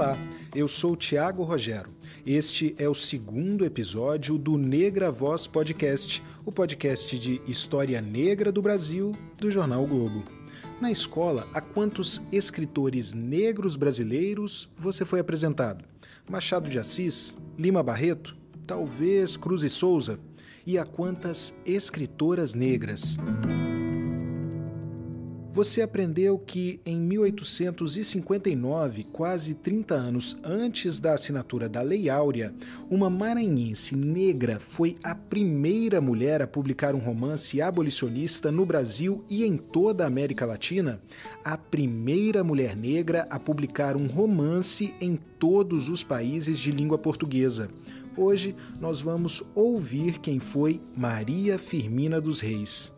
Olá, eu sou Tiago Rogero. Este é o segundo episódio do Negra Voz Podcast, o podcast de história negra do Brasil do jornal o Globo. Na escola, a quantos escritores negros brasileiros você foi apresentado? Machado de Assis? Lima Barreto? Talvez Cruz e Souza? E a quantas escritoras negras? Você aprendeu que em 1859, quase 30 anos antes da assinatura da Lei Áurea, uma maranhense negra foi a primeira mulher a publicar um romance abolicionista no Brasil e em toda a América Latina? A primeira mulher negra a publicar um romance em todos os países de língua portuguesa. Hoje nós vamos ouvir quem foi Maria Firmina dos Reis.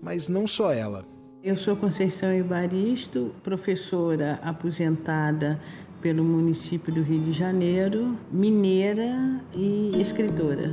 Mas não só ela. Eu sou Conceição Ibaristo, professora aposentada pelo município do Rio de Janeiro, mineira e escritora.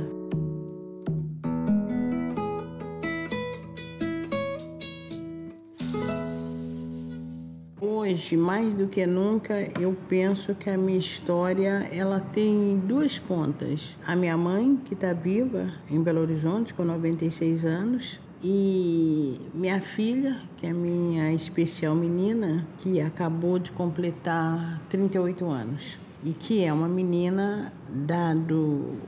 Hoje, mais do que nunca, eu penso que a minha história ela tem duas pontas. A minha mãe, que está viva em Belo Horizonte, com 96 anos, e minha filha, que é minha especial menina, que acabou de completar 38 anos e que é uma menina dado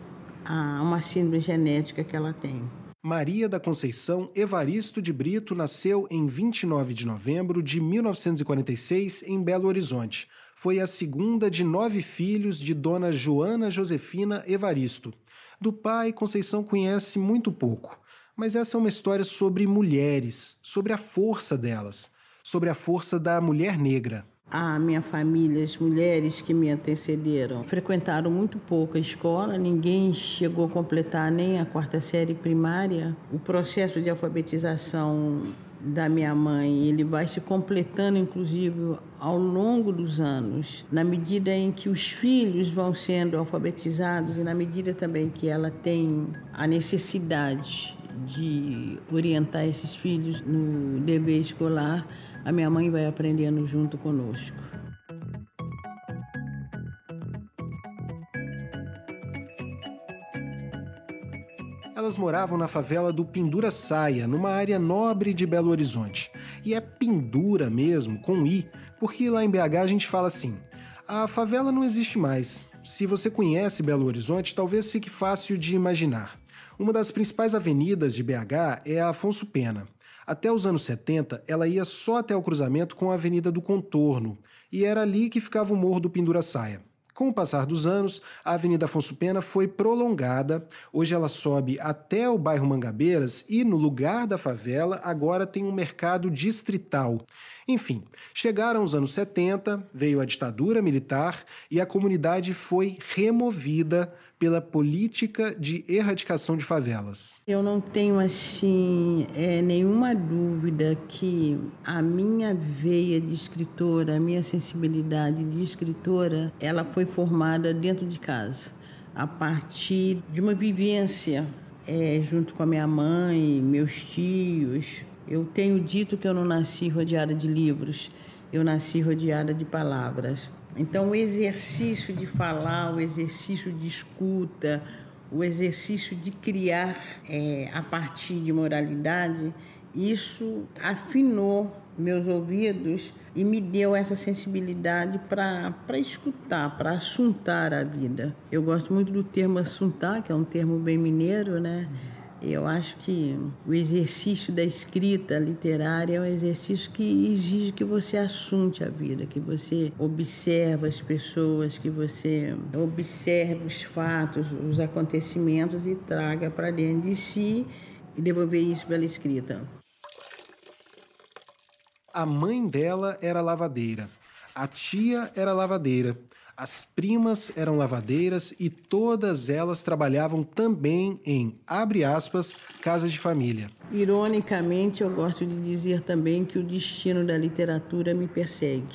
a uma síndrome genética que ela tem. Maria da Conceição Evaristo de Brito nasceu em 29 de novembro de 1946 em Belo Horizonte. Foi a segunda de nove filhos de Dona Joana Josefina Evaristo. Do pai, Conceição conhece muito pouco. Mas essa é uma história sobre mulheres, sobre a força delas, sobre a força da mulher negra. A ah, minha família, as mulheres que me antecederam, frequentaram muito pouco a escola, ninguém chegou a completar nem a quarta série primária. O processo de alfabetização da minha mãe, ele vai se completando, inclusive, ao longo dos anos, na medida em que os filhos vão sendo alfabetizados e na medida também que ela tem a necessidade de orientar esses filhos no dever escolar, a minha mãe vai aprendendo junto conosco. elas moravam na favela do Pindura Saia, numa área nobre de Belo Horizonte. E é Pindura mesmo, com I, porque lá em BH a gente fala assim: a favela não existe mais. Se você conhece Belo Horizonte, talvez fique fácil de imaginar. Uma das principais avenidas de BH é a Afonso Pena. Até os anos 70, ela ia só até o cruzamento com a Avenida do Contorno, e era ali que ficava o Morro do Saia. Com o passar dos anos, a Avenida Afonso Pena foi prolongada. Hoje ela sobe até o bairro Mangabeiras e, no lugar da favela, agora tem um mercado distrital. Enfim, chegaram os anos 70, veio a ditadura militar e a comunidade foi removida pela política de erradicação de favelas. Eu não tenho assim é, nenhuma dúvida que a minha veia de escritora, a minha sensibilidade de escritora, ela foi formada dentro de casa, a partir de uma vivência é, junto com a minha mãe, meus tios. Eu tenho dito que eu não nasci rodeada de livros, eu nasci rodeada de palavras. Então, o exercício de falar, o exercício de escuta, o exercício de criar é, a partir de moralidade, isso afinou meus ouvidos e me deu essa sensibilidade para escutar, para assuntar a vida. Eu gosto muito do termo assuntar, que é um termo bem mineiro, né? Eu acho que o exercício da escrita literária é um exercício que exige que você assunte a vida, que você observe as pessoas, que você observe os fatos, os acontecimentos e traga para dentro de si e devolver isso pela escrita. A mãe dela era lavadeira, a tia era lavadeira. As primas eram lavadeiras e todas elas trabalhavam também em, abre aspas, casas de família. Ironicamente, eu gosto de dizer também que o destino da literatura me persegue,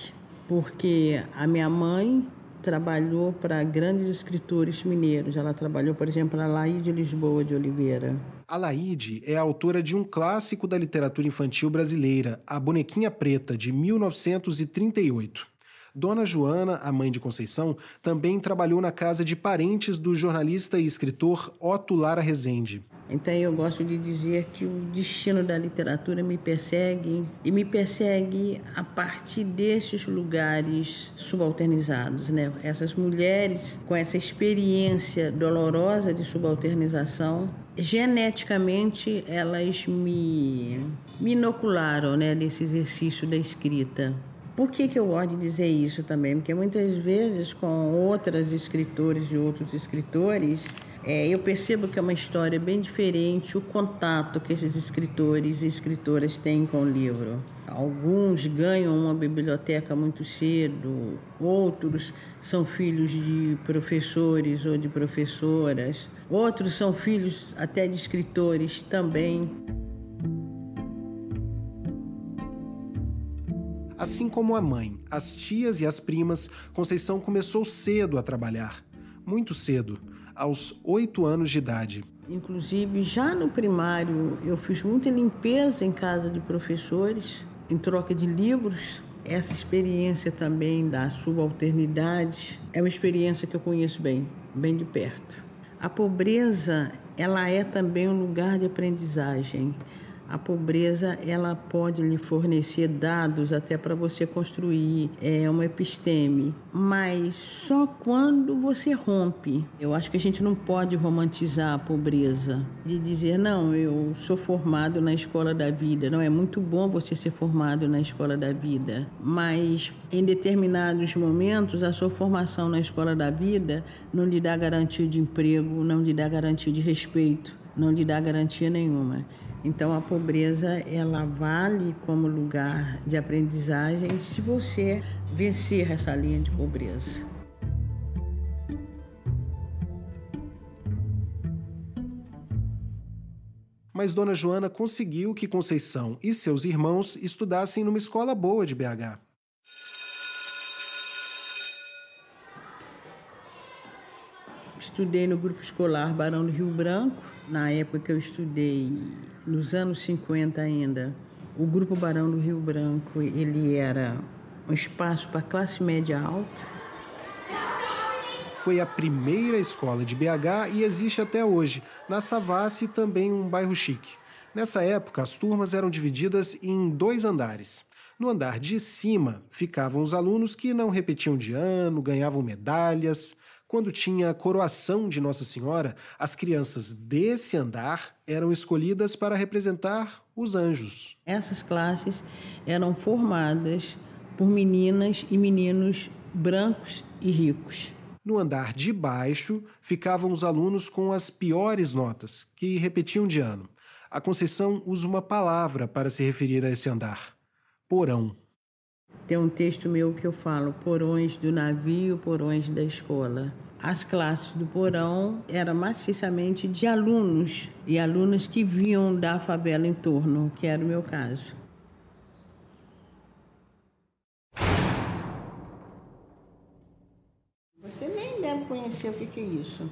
porque a minha mãe trabalhou para grandes escritores mineiros. Ela trabalhou, por exemplo, para Laíde Lisboa de Oliveira. A Laíde é a autora de um clássico da literatura infantil brasileira, A Bonequinha Preta, de 1938. Dona Joana, a mãe de Conceição, também trabalhou na casa de parentes do jornalista e escritor Otto Lara Rezende. Então eu gosto de dizer que o destino da literatura me persegue e me persegue a partir desses lugares subalternizados, né? Essas mulheres com essa experiência dolorosa de subalternização, geneticamente elas me, me inocularam, né, nesse exercício da escrita. Por que, que eu gosto de dizer isso também? Porque muitas vezes com outras escritores e outros escritores, é, eu percebo que é uma história bem diferente o contato que esses escritores e escritoras têm com o livro. Alguns ganham uma biblioteca muito cedo, outros são filhos de professores ou de professoras, outros são filhos até de escritores também. Assim como a mãe, as tias e as primas, Conceição começou cedo a trabalhar. Muito cedo, aos oito anos de idade. Inclusive, já no primário, eu fiz muita limpeza em casa de professores, em troca de livros. Essa experiência também da subalternidade é uma experiência que eu conheço bem, bem de perto. A pobreza, ela é também um lugar de aprendizagem a pobreza ela pode lhe fornecer dados até para você construir é, uma episteme, mas só quando você rompe. Eu acho que a gente não pode romantizar a pobreza, de dizer, não, eu sou formado na escola da vida. Não é muito bom você ser formado na escola da vida, mas em determinados momentos a sua formação na escola da vida não lhe dá garantia de emprego, não lhe dá garantia de respeito, não lhe dá garantia nenhuma. Então a pobreza ela vale como lugar de aprendizagem se você vencer essa linha de pobreza. Mas Dona Joana conseguiu que Conceição e seus irmãos estudassem numa escola boa de BH. Estudei no grupo escolar Barão do Rio Branco, na época que eu estudei, nos anos 50 ainda, o Grupo Barão do Rio Branco, ele era um espaço para classe média alta. Foi a primeira escola de BH e existe até hoje, na Savassi, também um bairro chique. Nessa época, as turmas eram divididas em dois andares. No andar de cima ficavam os alunos que não repetiam de ano, ganhavam medalhas. Quando tinha a coroação de Nossa Senhora, as crianças desse andar eram escolhidas para representar os anjos. Essas classes eram formadas por meninas e meninos brancos e ricos. No andar de baixo ficavam os alunos com as piores notas, que repetiam de ano. A Conceição usa uma palavra para se referir a esse andar: porão. Tem um texto meu que eu falo: porões do navio, porões da escola. As classes do porão eram maciçamente de alunos e alunas que vinham da favela em torno, que era o meu caso. Você nem deve conhecer o que é isso.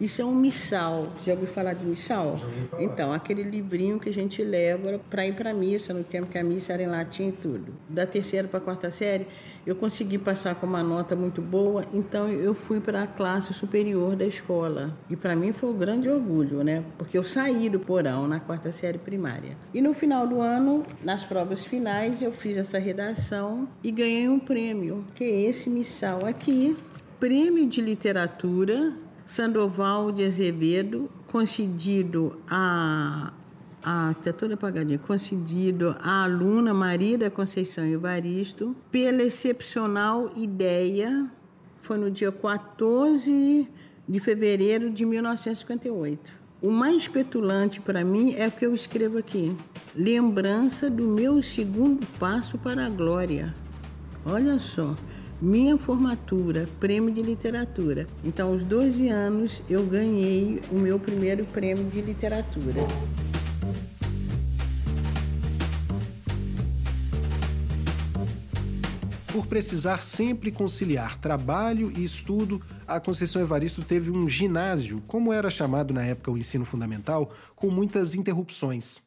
Isso é um missal. Já ouviu falar de missal? Já ouvi falar. Então, aquele livrinho que a gente leva para ir para a missa, no tempo que a missa era em latim e tudo. Da terceira para a quarta série, eu consegui passar com uma nota muito boa, então eu fui para a classe superior da escola. E para mim foi um grande orgulho, né? Porque eu saí do porão na quarta série primária. E no final do ano, nas provas finais, eu fiz essa redação e ganhei um prêmio, que é esse missal aqui, prêmio de literatura Sandoval de Azevedo, concedido a. a tá toda apagadinha. Concedido à aluna Maria da Conceição Evaristo pela excepcional ideia. Foi no dia 14 de fevereiro de 1958. O mais petulante para mim é o que eu escrevo aqui. Lembrança do meu segundo passo para a glória. Olha só minha formatura, prêmio de literatura. Então, aos 12 anos, eu ganhei o meu primeiro prêmio de literatura. Por precisar sempre conciliar trabalho e estudo, a Conceição Evaristo teve um ginásio, como era chamado na época o ensino fundamental, com muitas interrupções.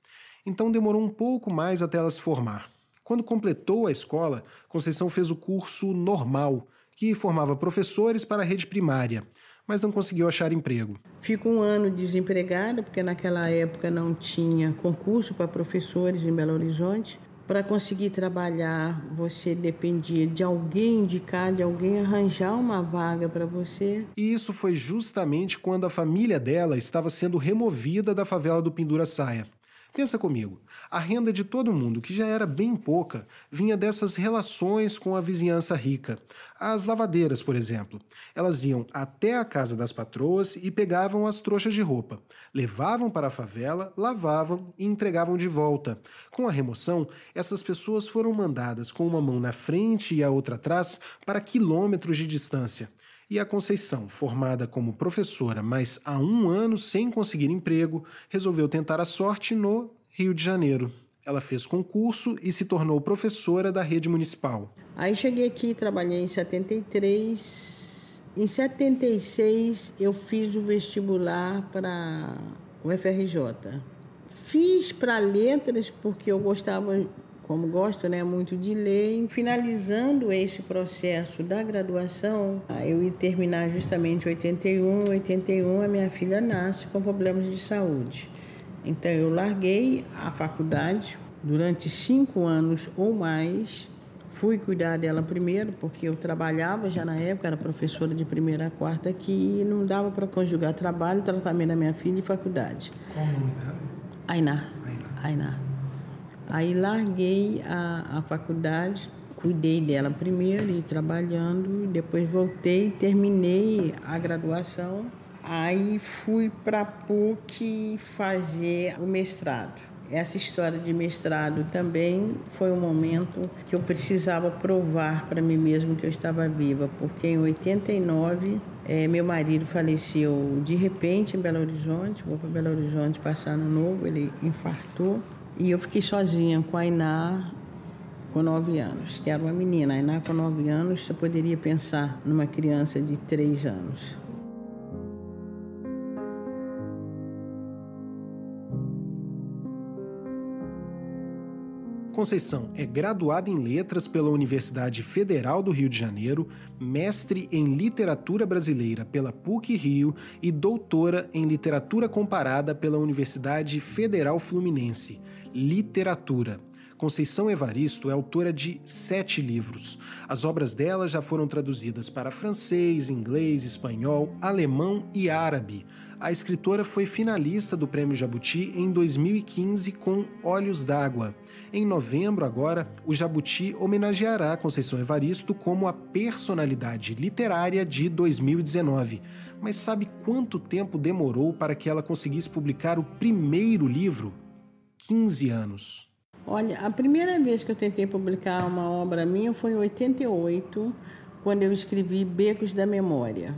Então demorou um pouco mais até ela se formar. Quando completou a escola, Conceição fez o curso normal, que formava professores para a rede primária, mas não conseguiu achar emprego. Fico um ano desempregada, porque naquela época não tinha concurso para professores em Belo Horizonte. Para conseguir trabalhar, você dependia de alguém indicar, de alguém arranjar uma vaga para você. E isso foi justamente quando a família dela estava sendo removida da favela do Saia. Pensa comigo, a renda de todo mundo, que já era bem pouca, vinha dessas relações com a vizinhança rica. As lavadeiras, por exemplo. Elas iam até a casa das patroas e pegavam as trouxas de roupa, levavam para a favela, lavavam e entregavam de volta. Com a remoção, essas pessoas foram mandadas com uma mão na frente e a outra atrás para quilômetros de distância. E a Conceição, formada como professora, mas há um ano sem conseguir emprego, resolveu tentar a sorte no Rio de Janeiro. Ela fez concurso e se tornou professora da rede municipal. Aí cheguei aqui, trabalhei em 73. Em 76 eu fiz o vestibular para o FRJ. Fiz para letras porque eu gostava como gosto né, muito de ler, finalizando esse processo da graduação, ah, eu ia terminar justamente 81, 81 a minha filha nasce com problemas de saúde. Então eu larguei a faculdade durante cinco anos ou mais, fui cuidar dela primeiro, porque eu trabalhava já na época, era professora de primeira a quarta aqui, e não dava para conjugar trabalho, tratamento da minha filha e faculdade. Qual o nome dela? Ainá. Ainá. Ainá. Aí larguei a, a faculdade, cuidei dela primeiro e trabalhando, depois voltei, terminei a graduação, aí fui para PUC fazer o mestrado essa história de mestrado também foi um momento que eu precisava provar para mim mesmo que eu estava viva, porque em 89 é, eh, meu marido faleceu de repente em Belo Horizonte, vou para Belo Horizonte passar no novo, ele infartou e eu fiquei sozinha com a Iná com nove anos, que era uma menina. A Iná com nove anos, você poderia pensar numa criança de três anos. Conceição é graduada em Letras pela Universidade Federal do Rio de Janeiro, mestre em Literatura Brasileira pela PUC Rio e doutora em Literatura Comparada pela Universidade Federal Fluminense literatura. Conceição Evaristo é autora de sete livros. As obras dela já foram traduzidas para francês, inglês, espanhol, alemão e árabe. A escritora foi finalista do Prêmio Jabuti em 2015 com Olhos d'Água. Em novembro, agora, o Jabuti homenageará Conceição Evaristo como a personalidade literária de 2019. Mas sabe quanto tempo demorou para que ela conseguisse publicar o primeiro livro? 15 anos. Olha, a primeira vez que eu tentei publicar uma obra minha foi em 88, quando eu escrevi Becos da Memória.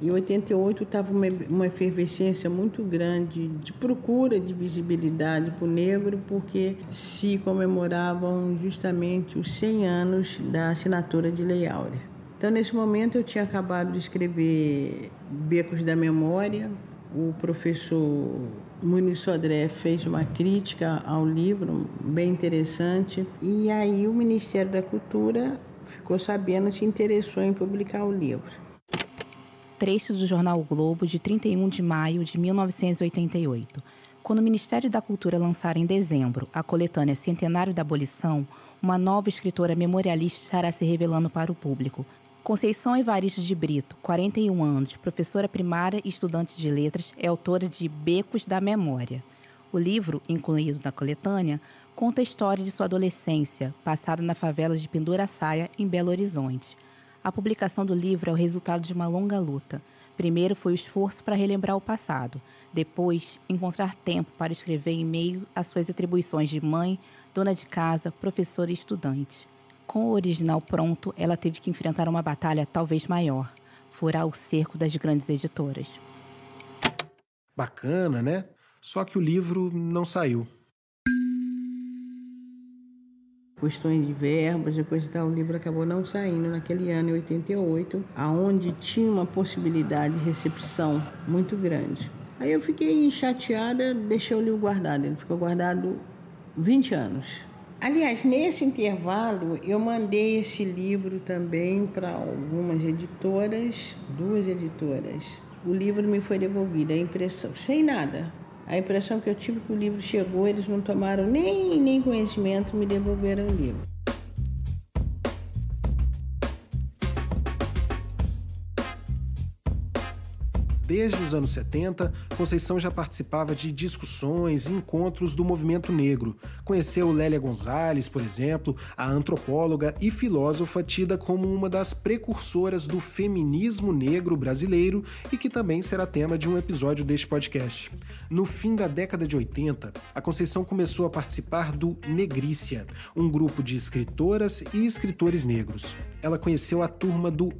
Em 88 estava uma, uma efervescência muito grande de procura de visibilidade para o negro, porque se comemoravam justamente os 100 anos da assinatura de Lei Áurea. Então, nesse momento, eu tinha acabado de escrever Becos da Memória, o professor Muniz Sodré fez uma crítica ao livro, bem interessante, e aí o Ministério da Cultura ficou sabendo, se interessou em publicar o livro. Trecho do jornal o Globo de 31 de maio de 1988. Quando o Ministério da Cultura lançar em dezembro a coletânea Centenário da Abolição, uma nova escritora memorialista estará se revelando para o público, Conceição Evaristo de Brito, 41 anos, professora primária e estudante de letras, é autora de Becos da Memória. O livro, incluído na coletânea, conta a história de sua adolescência, passada na favela de Penduraçaia, em Belo Horizonte. A publicação do livro é o resultado de uma longa luta. Primeiro foi o esforço para relembrar o passado, depois, encontrar tempo para escrever em meio às suas atribuições de mãe, dona de casa, professora e estudante. Com o original pronto, ela teve que enfrentar uma batalha talvez maior furar o cerco das grandes editoras. Bacana, né? Só que o livro não saiu. Questões de verbas e coisa e tal, o livro acabou não saindo naquele ano, em 88, aonde tinha uma possibilidade de recepção muito grande. Aí eu fiquei chateada, deixei o livro guardado. Ele ficou guardado 20 anos. Aliás, nesse intervalo, eu mandei esse livro também para algumas editoras, duas editoras. O livro me foi devolvido, a impressão, sem nada. A impressão que eu tive é que o livro chegou, eles não tomaram nem, nem conhecimento, me devolveram o livro. Desde os anos 70, Conceição já participava de discussões e encontros do movimento negro. Conheceu Lélia Gonzalez, por exemplo, a antropóloga e filósofa tida como uma das precursoras do feminismo negro brasileiro e que também será tema de um episódio deste podcast. No fim da década de 80, a Conceição começou a participar do Negrícia, um grupo de escritoras e escritores negros. Ela conheceu a turma do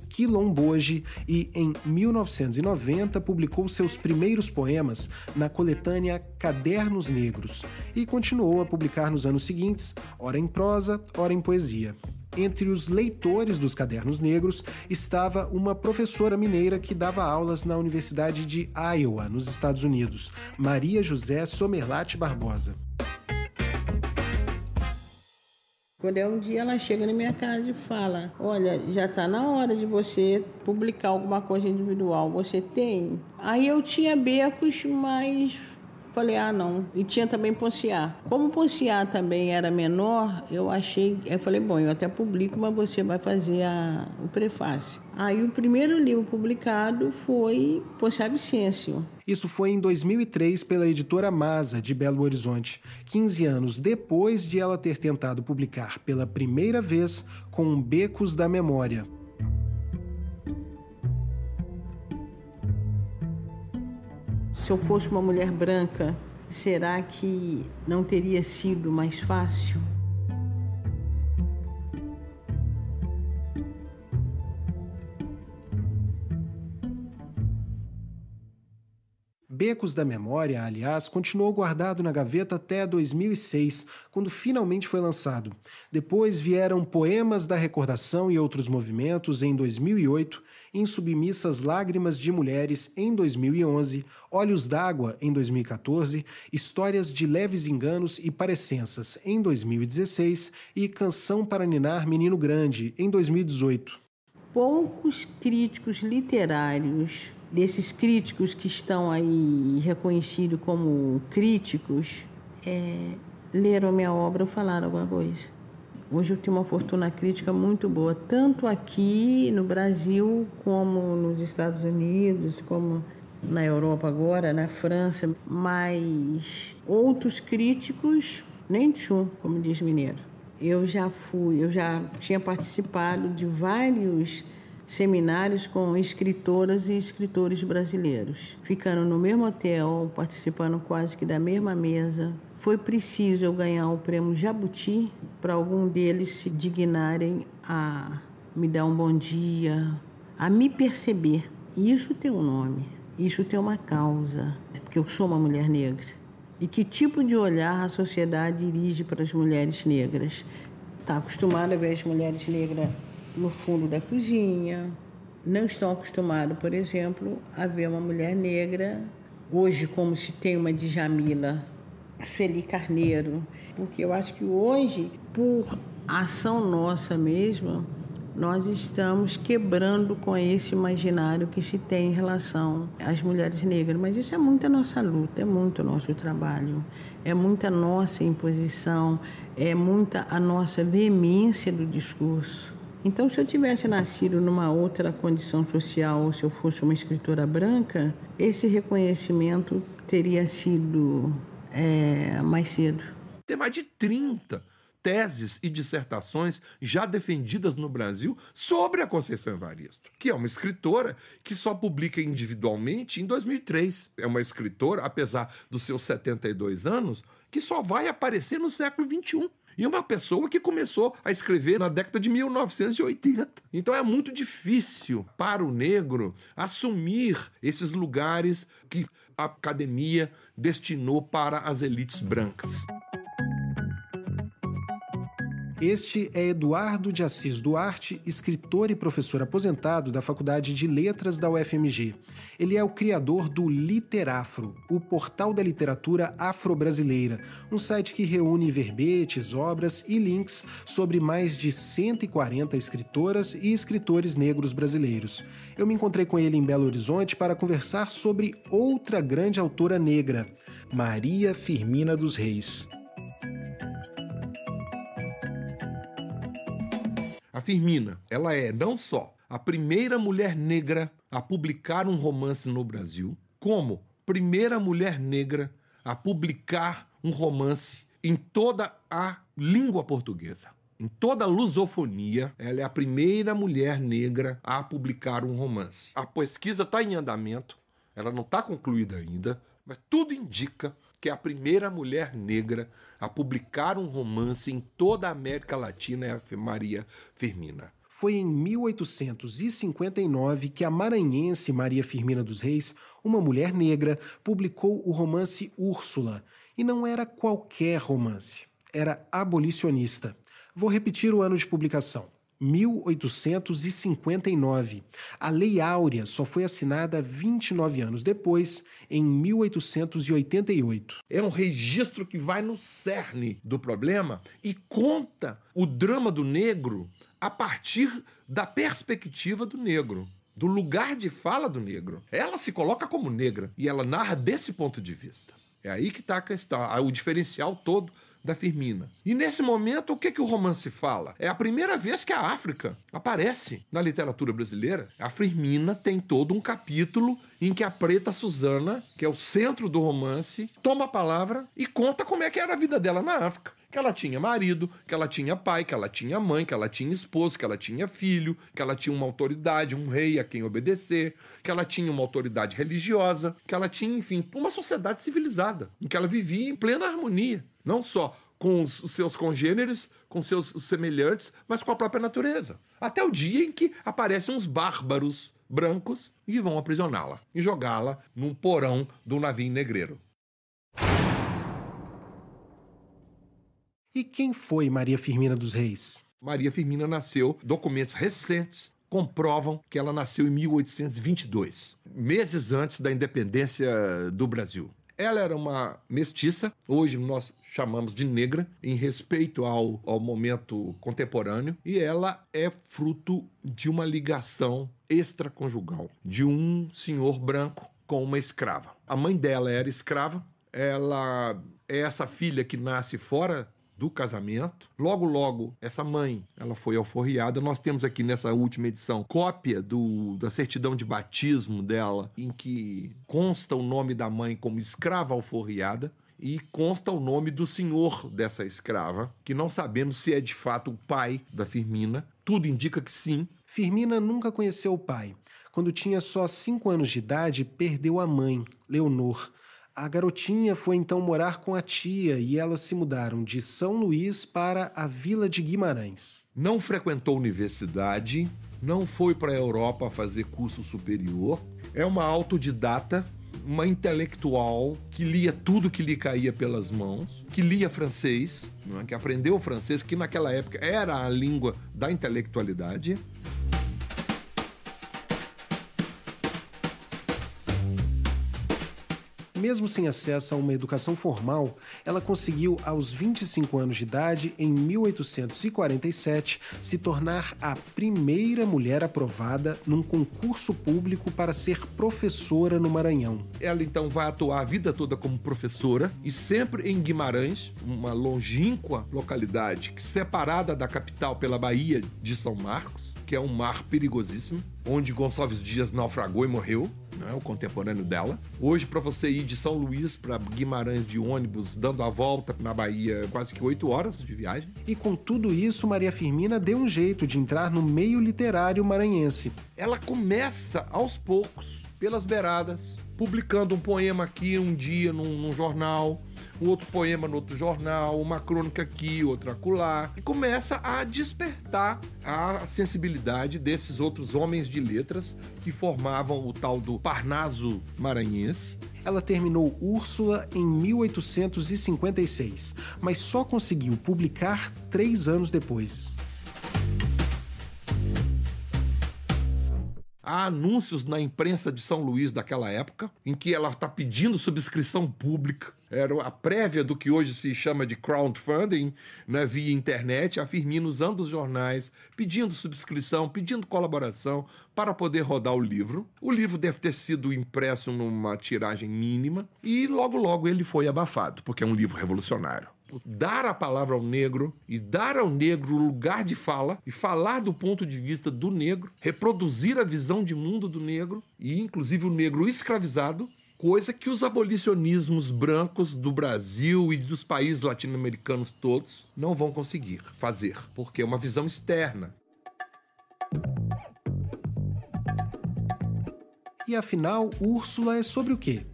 hoje e, em 1990, poeta publicou seus primeiros poemas na coletânea Cadernos Negros e continuou a publicar nos anos seguintes, ora em prosa, ora em poesia. Entre os leitores dos Cadernos Negros estava uma professora mineira que dava aulas na Universidade de Iowa, nos Estados Unidos, Maria José Somerlat Barbosa. Quando é um dia ela chega na minha casa e fala: Olha, já está na hora de você publicar alguma coisa individual. Você tem? Aí eu tinha becos, mas Falei, ah, não. E tinha também Ponciá. Como Ponciá também era menor, eu achei. Eu falei, bom, eu até publico, mas você vai fazer a, o prefácio. Aí o primeiro livro publicado foi Ponciá Vicêncio. Isso foi em 2003 pela editora Masa, de Belo Horizonte, 15 anos depois de ela ter tentado publicar pela primeira vez com Becos da Memória. Se eu fosse uma mulher branca, será que não teria sido mais fácil? Becos da Memória, aliás, continuou guardado na gaveta até 2006, quando finalmente foi lançado. Depois vieram Poemas da Recordação e outros movimentos em 2008 Submissas Lágrimas de Mulheres, em 2011, Olhos d'Água, em 2014, Histórias de Leves Enganos e Parecenças, em 2016 e Canção para Ninar Menino Grande, em 2018. Poucos críticos literários, desses críticos que estão aí reconhecidos como críticos, é, leram minha obra ou falaram alguma coisa. Hoje eu tenho uma fortuna crítica muito boa, tanto aqui no Brasil, como nos Estados Unidos, como na Europa agora, na França, mas outros críticos, nem tchum, como diz mineiro. Eu já fui, eu já tinha participado de vários seminários com escritoras e escritores brasileiros, ficando no mesmo hotel, participando quase que da mesma mesa, foi preciso eu ganhar o prêmio Jabuti para algum deles se dignarem a me dar um bom dia, a me perceber. Isso tem um nome, isso tem uma causa, é porque eu sou uma mulher negra. E que tipo de olhar a sociedade dirige para as mulheres negras? Está acostumada a ver as mulheres negras no fundo da cozinha, não estão acostumadas, por exemplo, a ver uma mulher negra, hoje como se tem uma Djamila Sueli Carneiro, porque eu acho que hoje, por ação nossa mesma, nós estamos quebrando com esse imaginário que se tem em relação às mulheres negras. Mas isso é muita nossa luta, é muito nosso trabalho, é muita nossa imposição, é muita a nossa veemência do discurso. Então, se eu tivesse nascido numa outra condição social, ou se eu fosse uma escritora branca, esse reconhecimento teria sido é, mais cedo. Tem mais de 30 teses e dissertações já defendidas no Brasil sobre a Conceição Evaristo, que é uma escritora que só publica individualmente em 2003. É uma escritora, apesar dos seus 72 anos, que só vai aparecer no século XXI. E é uma pessoa que começou a escrever na década de 1980. Então é muito difícil para o negro assumir esses lugares que academia destinou para as elites brancas. Este é Eduardo de Assis Duarte, escritor e professor aposentado da Faculdade de Letras da UFMG. Ele é o criador do Literafro, o portal da literatura afro-brasileira, um site que reúne verbetes, obras e links sobre mais de 140 escritoras e escritores negros brasileiros. Eu me encontrei com ele em Belo Horizonte para conversar sobre outra grande autora negra, Maria Firmina dos Reis. A Firmina, ela é não só a primeira mulher negra a publicar um romance no Brasil, como primeira mulher negra a publicar um romance em toda a língua portuguesa. Em toda a lusofonia, ela é a primeira mulher negra a publicar um romance. A pesquisa está em andamento. Ela não está concluída ainda, mas tudo indica que é a primeira mulher negra a publicar um romance em toda a América Latina é a Maria Firmina. Foi em 1859 que a maranhense Maria Firmina dos Reis, uma mulher negra, publicou o romance Úrsula. E não era qualquer romance, era abolicionista. Vou repetir o ano de publicação: 1859. A Lei Áurea só foi assinada 29 anos depois, em 1888. É um registro que vai no cerne do problema e conta o drama do negro a partir da perspectiva do negro. Do lugar de fala do negro. Ela se coloca como negra e ela narra desse ponto de vista. É aí que está a questão, o diferencial todo da Firmina. E nesse momento, o que, que o romance fala? É a primeira vez que a África aparece na literatura brasileira. A Firmina tem todo um capítulo em que a preta Suzana, que é o centro do romance, toma a palavra e conta como é que era a vida dela na África que ela tinha marido, que ela tinha pai, que ela tinha mãe, que ela tinha esposo, que ela tinha filho, que ela tinha uma autoridade, um rei a quem obedecer, que ela tinha uma autoridade religiosa, que ela tinha, enfim, uma sociedade civilizada, em que ela vivia em plena harmonia. Não só com os, seus congêneres, com seus semelhantes, mas com a própria natureza. Até o dia em que aparecem uns bárbaros brancos e vão aprisioná-la e jogá-la num porão do navio negreiro. E quem foi Maria Firmina dos Reis? Maria Firmina nasceu, documentos recentes comprovam que ela nasceu em 1822, meses antes da independência do Brasil. Ela era uma mestiça, hoje nós chamamos de negra, em respeito ao, ao momento contemporâneo, e ela é fruto de uma ligação extraconjugal de um senhor branco com uma escrava. A mãe dela era escrava, ela é essa filha que nasce fora do casamento. Logo, logo, essa mãe, ela foi alforriada. Nós temos aqui nessa última edição cópia do, da certidão de batismo dela, em que consta o nome da mãe como escrava alforriada e consta o nome do senhor dessa escrava, que não sabemos se é de fato o pai da Firmina. Tudo indica que sim. Firmina nunca conheceu o pai. Quando tinha só cinco anos de idade, perdeu a mãe, Leonor, a garotinha foi então morar com a tia e elas se mudaram de São Luís para a Vila de Guimarães. Não frequentou universidade, não foi para a Europa fazer curso superior, é uma autodidata, uma intelectual que lia tudo que lhe caía pelas mãos, que lia francês, é? que aprendeu francês, que naquela época era a língua da intelectualidade. Mesmo sem acesso a uma educação formal, ela conseguiu, aos 25 anos de idade, em 1847, se tornar a primeira mulher aprovada num concurso público para ser professora no Maranhão. Ela então vai atuar a vida toda como professora e sempre em Guimarães, uma longínqua localidade separada da capital pela Baía de São Marcos, que é um mar perigosíssimo, onde Gonçalves Dias naufragou e morreu não é o contemporâneo dela. Hoje, para você ir de São Luís para Guimarães de ônibus, dando a volta na Bahia, quase que oito horas de viagem. E com tudo isso, Maria Firmina deu um jeito de entrar no meio literário maranhense. Ela começa aos poucos, pelas beiradas, publicando um poema aqui um dia num, num jornal, um outro poema no outro jornal, uma crônica aqui, outra acolá, e começa a despertar a sensibilidade desses outros homens de letras que formavam o tal do Parnaso maranhense. Ela terminou Úrsula em 1856, mas só conseguiu publicar três anos depois. Há anúncios na imprensa de São Luís daquela época, em que ela está pedindo subscrição pública. Era a prévia do que hoje se chama de crowdfunding, né, via internet, a Firmina usando os jornais, pedindo subscrição, pedindo colaboração para poder rodar o livro. O livro deve ter sido impresso numa tiragem mínima e logo logo ele foi abafado, porque é um livro revolucionário dar a palavra ao negro e dar ao negro o lugar de fala e falar do ponto de vista do negro, reproduzir a visão de mundo do negro e inclusive o negro escravizado, coisa que os abolicionismos brancos do Brasil e dos países latino-americanos todos não vão conseguir fazer, porque é uma visão externa. E afinal, Úrsula é sobre o quê?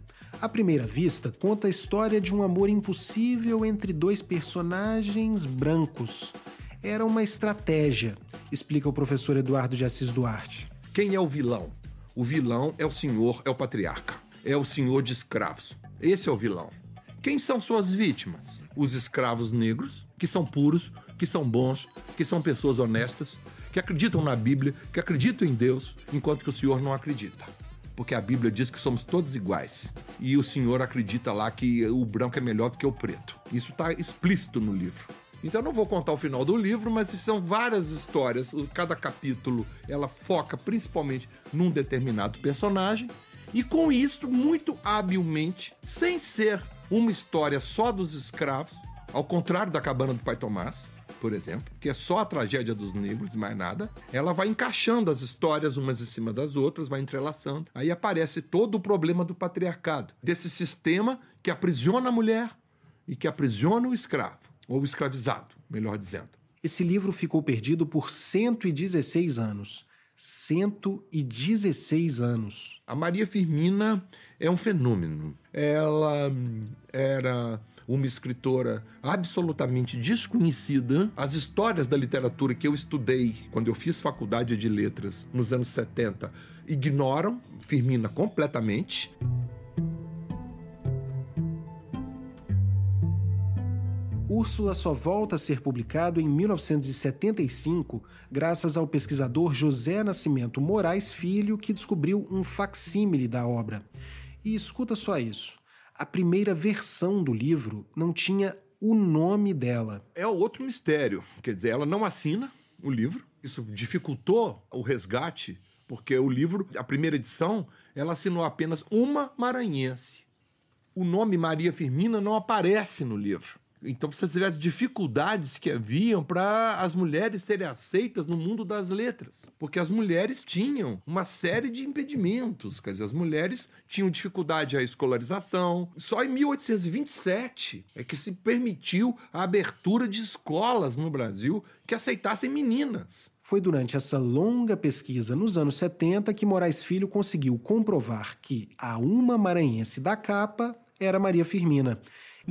À primeira vista, conta a história de um amor impossível entre dois personagens brancos. Era uma estratégia, explica o professor Eduardo de Assis Duarte. Quem é o vilão? O vilão é o senhor, é o patriarca, é o senhor de escravos. Esse é o vilão. Quem são suas vítimas? Os escravos negros, que são puros, que são bons, que são pessoas honestas, que acreditam na Bíblia, que acreditam em Deus, enquanto que o senhor não acredita porque a Bíblia diz que somos todos iguais. E o Senhor acredita lá que o branco é melhor do que o preto. Isso está explícito no livro. Então eu não vou contar o final do livro, mas são várias histórias. Cada capítulo ela foca principalmente num determinado personagem. E com isso, muito habilmente, sem ser uma história só dos escravos, ao contrário da cabana do Pai Tomás, por exemplo, que é só a tragédia dos negros e mais nada, ela vai encaixando as histórias umas em cima das outras, vai entrelaçando. Aí aparece todo o problema do patriarcado, desse sistema que aprisiona a mulher e que aprisiona o escravo, ou o escravizado, melhor dizendo. Esse livro ficou perdido por 116 anos. 116 anos. A Maria Firmina é um fenômeno. Ela era uma escritora absolutamente desconhecida. As histórias da literatura que eu estudei quando eu fiz faculdade de letras nos anos 70 ignoram Firmina completamente. Úrsula só volta a ser publicado em 1975, graças ao pesquisador José Nascimento Moraes Filho, que descobriu um facsímile da obra. E escuta só isso a primeira versão do livro não tinha o nome dela. É outro mistério. Quer dizer, ela não assina o livro. Isso dificultou o resgate, porque o livro, a primeira edição, ela assinou apenas uma maranhense. O nome Maria Firmina não aparece no livro. Então você vê as dificuldades que haviam para as mulheres serem aceitas no mundo das letras. Porque as mulheres tinham uma série de impedimentos. Quer dizer, as mulheres tinham dificuldade à escolarização. Só em 1827 é que se permitiu a abertura de escolas no Brasil que aceitassem meninas. Foi durante essa longa pesquisa nos anos 70 que Moraes Filho conseguiu comprovar que a uma maranhense da capa era Maria Firmina.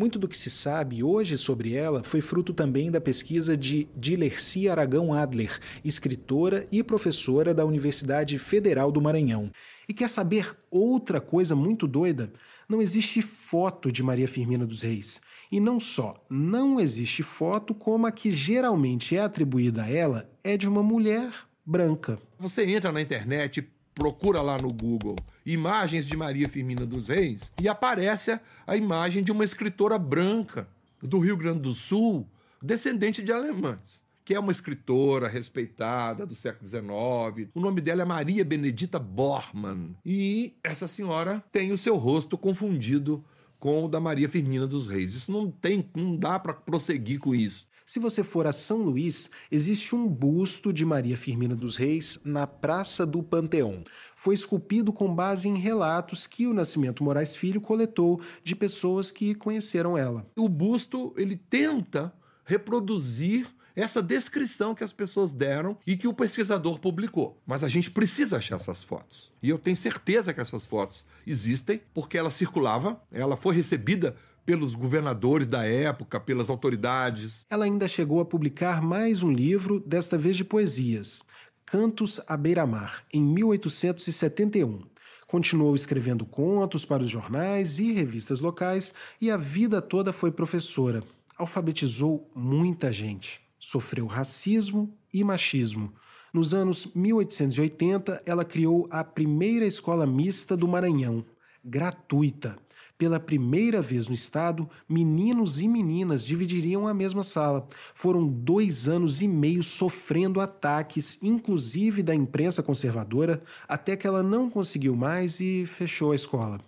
Muito do que se sabe hoje sobre ela foi fruto também da pesquisa de Dilercy Aragão Adler, escritora e professora da Universidade Federal do Maranhão. E quer saber outra coisa muito doida? Não existe foto de Maria Firmina dos Reis. E não só não existe foto, como a que geralmente é atribuída a ela é de uma mulher branca. Você entra na internet, procura lá no Google imagens de Maria Firmina dos Reis e aparece a imagem de uma escritora branca do Rio Grande do Sul, descendente de alemães, que é uma escritora respeitada do século XIX. O nome dela é Maria Benedita Bormann. E essa senhora tem o seu rosto confundido com o da Maria Firmina dos Reis. Isso não tem, não dá para prosseguir com isso. Se você for a São Luís, existe um busto de Maria Firmina dos Reis na Praça do Panteão. Foi esculpido com base em relatos que o Nascimento Moraes Filho coletou de pessoas que conheceram ela. O busto, ele tenta reproduzir essa descrição que as pessoas deram e que o pesquisador publicou. Mas a gente precisa achar essas fotos. E eu tenho certeza que essas fotos existem, porque ela circulava, ela foi recebida pelos governadores da época, pelas autoridades. Ela ainda chegou a publicar mais um livro, desta vez de poesias, Cantos à Beira-Mar, em 1871. Continuou escrevendo contos para os jornais e revistas locais e a vida toda foi professora. Alfabetizou muita gente. Sofreu racismo e machismo. Nos anos 1880, ela criou a primeira escola mista do Maranhão, gratuita pela primeira vez no estado, meninos e meninas dividiriam a mesma sala. Foram dois anos e meio sofrendo ataques, inclusive da imprensa conservadora, até que ela não conseguiu mais e fechou a escola.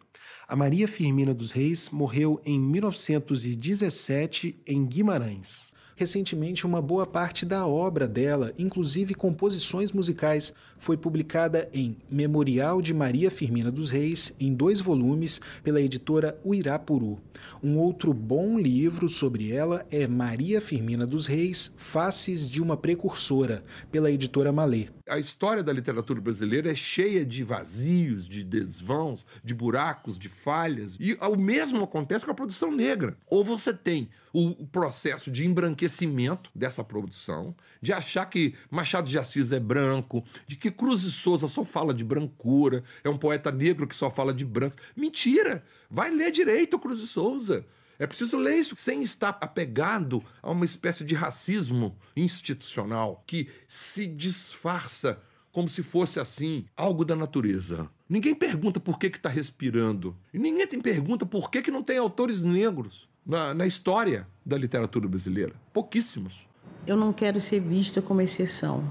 A Maria Firmina dos Reis morreu em 1917 em Guimarães. Recentemente, uma boa parte da obra dela, inclusive composições musicais, foi publicada em Memorial de Maria Firmina dos Reis, em dois volumes, pela editora Uirapuru. Um outro bom livro sobre ela é Maria Firmina dos Reis, Faces de uma Precursora, pela editora Malê. A história da literatura brasileira é cheia de vazios, de desvãos, de buracos, de falhas, e o mesmo acontece com a produção negra. Ou você tem o processo de embranquecimento dessa produção, de achar que Machado de Assis é branco, de que Cruz e Souza só fala de brancura, é um poeta negro que só fala de branco. Mentira! Vai ler direito Cruz e Souza. É preciso ler isso sem estar apegado a uma espécie de racismo institucional que se disfarça como se fosse assim algo da natureza. Ninguém pergunta por que está respirando. E ninguém tem pergunta por que, que não tem autores negros na, na história da literatura brasileira. Pouquíssimos. Eu não quero ser vista como exceção.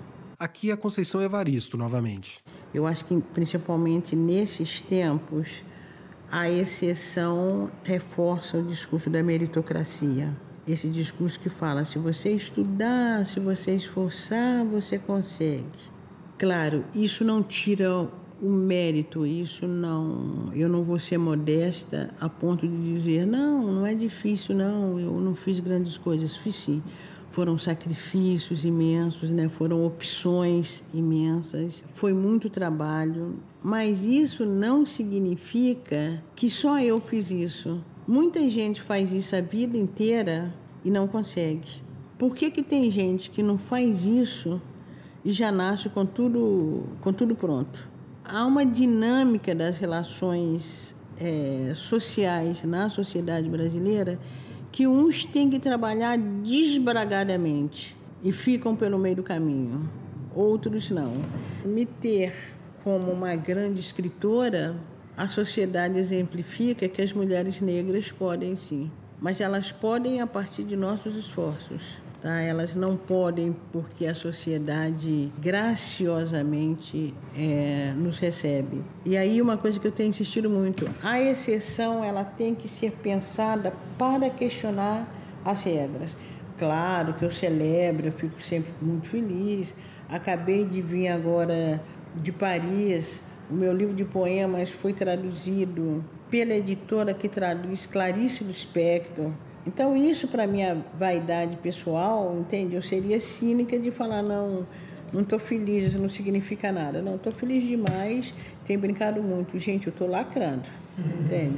Aqui a Conceição Evaristo novamente. Eu acho que principalmente nesses tempos a exceção reforça o discurso da meritocracia. Esse discurso que fala: se você estudar, se você esforçar, você consegue. Claro, isso não tira o mérito, isso não. Eu não vou ser modesta a ponto de dizer: não, não é difícil, não, eu não fiz grandes coisas, fiz sim foram sacrifícios imensos, né? foram opções imensas, foi muito trabalho, mas isso não significa que só eu fiz isso. Muita gente faz isso a vida inteira e não consegue. Por que, que tem gente que não faz isso e já nasce com tudo, com tudo pronto? Há uma dinâmica das relações é, sociais na sociedade brasileira que uns têm que trabalhar desbragadamente e ficam pelo meio do caminho, outros não. Me ter como uma grande escritora, a sociedade exemplifica que as mulheres negras podem sim, mas elas podem a partir de nossos esforços. Tá? Elas não podem porque a sociedade graciosamente é, nos recebe. E aí uma coisa que eu tenho insistido muito, a exceção ela tem que ser pensada para questionar as regras. Claro que eu celebro, eu fico sempre muito feliz. Acabei de vir agora de Paris, o meu livro de poemas foi traduzido pela editora que traduz Clarice Lispector. Então, isso para minha vaidade pessoal, entende? Eu seria cínica de falar, não, não estou feliz, isso não significa nada. Não, estou feliz demais, tenho brincado muito. Gente, eu estou lacrando, uhum. entende?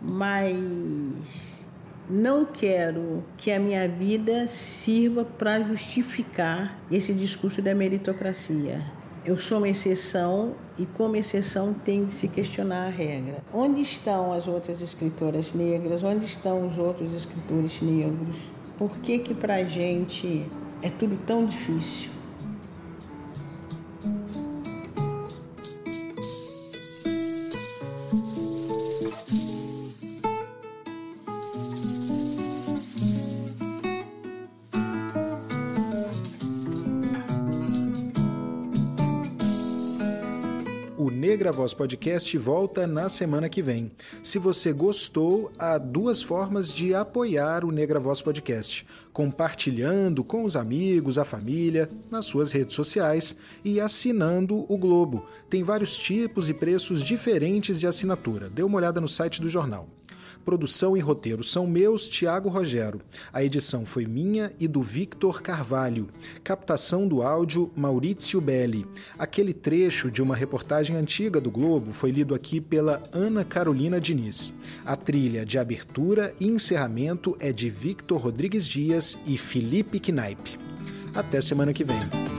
Mas não quero que a minha vida sirva para justificar esse discurso da meritocracia eu sou uma exceção e, como exceção, tem de se questionar a regra. Onde estão as outras escritoras negras? Onde estão os outros escritores negros? Por que que para a gente é tudo tão difícil? Negra Voz Podcast volta na semana que vem. Se você gostou, há duas formas de apoiar o Negra Voz Podcast: compartilhando com os amigos, a família, nas suas redes sociais e assinando o Globo. Tem vários tipos e preços diferentes de assinatura. Dê uma olhada no site do jornal. Produção e roteiro são meus, Tiago Rogero. A edição foi minha e do Victor Carvalho. Captação do áudio, Maurício Belli. Aquele trecho de uma reportagem antiga do Globo foi lido aqui pela Ana Carolina Diniz. A trilha de abertura e encerramento é de Victor Rodrigues Dias e Felipe Knipe. Até semana que vem.